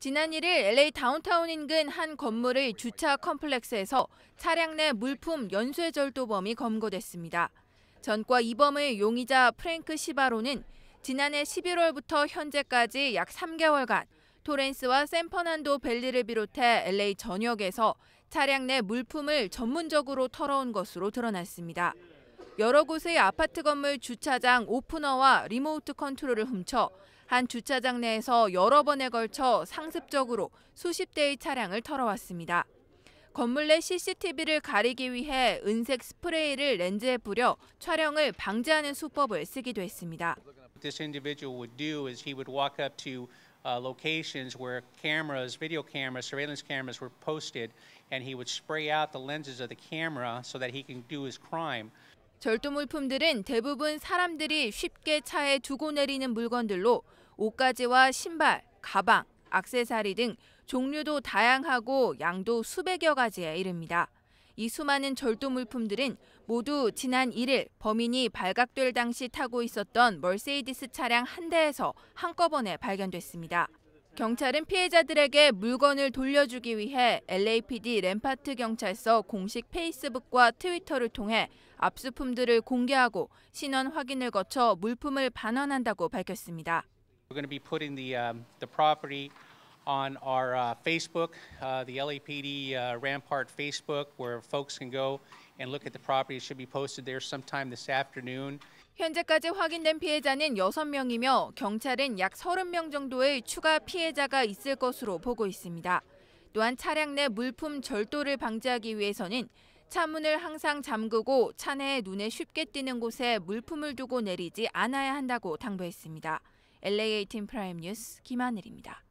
지난 1일 LA 다운타운 인근 한 건물의 주차 컴플렉스에서 차량 내 물품 연쇄절도범이 검거됐습니다. 전과 2범의 용의자 프랭크 시바로는 지난해 11월부터 현재까지 약 3개월간 토렌스와 샌퍼난도 벨리를 비롯해 LA 전역에서 차량 내 물품을 전문적으로 털어온 것으로 드러났습니다. 여러 곳의 아파트 건물 주차장 오프너와 리모트 컨트롤을 훔쳐 한 주차장 내에서 여러 번에 걸쳐 상습적으로 수십 대의 차량을 털어왔습니다. 건물 내 CCTV를 가리기 위해 은색 스프레이를 렌즈에 뿌려 촬영을 방지하는 수법을 쓰기도 했습니다. This individual would do is he would walk up to uh, locations where cameras, video cameras, surveillance cameras were posted, and he would spray out the lenses of the camera so that he can do his crime. 절도 물품들은 대부분 사람들이 쉽게 차에 두고 내리는 물건들로 옷가지와 신발, 가방, 악세사리 등 종류도 다양하고 양도 수백여 가지에 이릅니다. 이 수많은 절도 물품들은 모두 지난 1일 범인이 발각될 당시 타고 있었던 멀세이디스 차량 한 대에서 한꺼번에 발견됐습니다. 경찰은 피해자들에게 물건을 돌려주기 위해 LAPD 램파트 경찰서 공식 페이스북과 트위터를 통해 압수품들을 공개하고 신원 확인을 거쳐 물품을 반환한다고 밝혔습니다. We're going to be putting the, um, the property on our uh, Facebook, uh, the LAPD Rampart Facebook, where folks can go and look at the property. It should be posted there sometime this afternoon. 현재까지 확인된 피해자는 6명이며 경찰은 약 30명 정도의 추가 피해자가 있을 것으로 보고 있습니다. 또한 차량 내 물품 절도를 방지하기 위해서는 차문을 항상 잠그고 차내 눈에 쉽게 띄는 곳에 물품을 두고 내리지 않아야 한다고 당부했습니다. LA 18 프라임 뉴스 김하늘입니다.